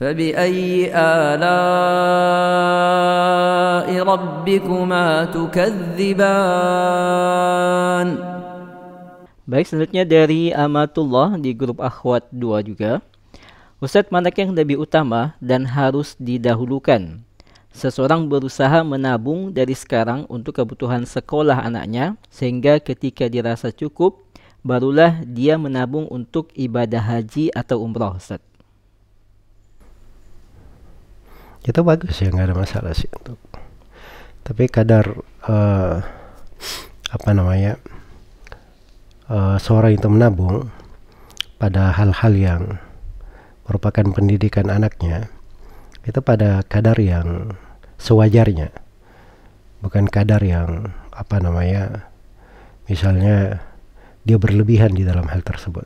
فبأي آلاء ربكما تكذبان Baik selanjutnya dari Amatullah di grup Akhwat 2 juga Ustaz manakah yang lebih utama dan harus didahulukan Seseorang berusaha menabung dari sekarang untuk kebutuhan sekolah anaknya Sehingga ketika dirasa cukup Barulah dia menabung untuk ibadah haji atau umrah Ustaz itu bagus ya nggak ada masalah sih untuk tapi kadar uh, apa namanya uh, eh, seorang itu menabung pada hal-hal yang merupakan pendidikan anaknya itu pada kadar yang sewajarnya bukan kadar yang apa namanya misalnya dia berlebihan di dalam hal tersebut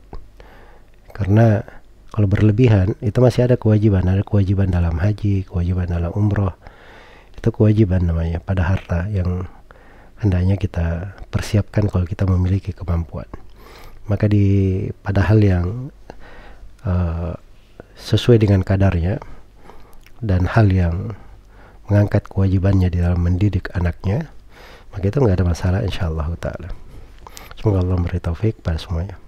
karena kalau berlebihan itu masih ada kewajiban, ada kewajiban dalam haji, kewajiban dalam umroh. Itu kewajiban namanya pada harta yang hendaknya kita persiapkan kalau kita memiliki kemampuan. Maka di pada hal yang uh, sesuai dengan kadarnya dan hal yang mengangkat kewajibannya di dalam mendidik anaknya, maka itu nggak ada masalah insya Allah ta'ala. Semoga Allah memberi taufik pada semuanya.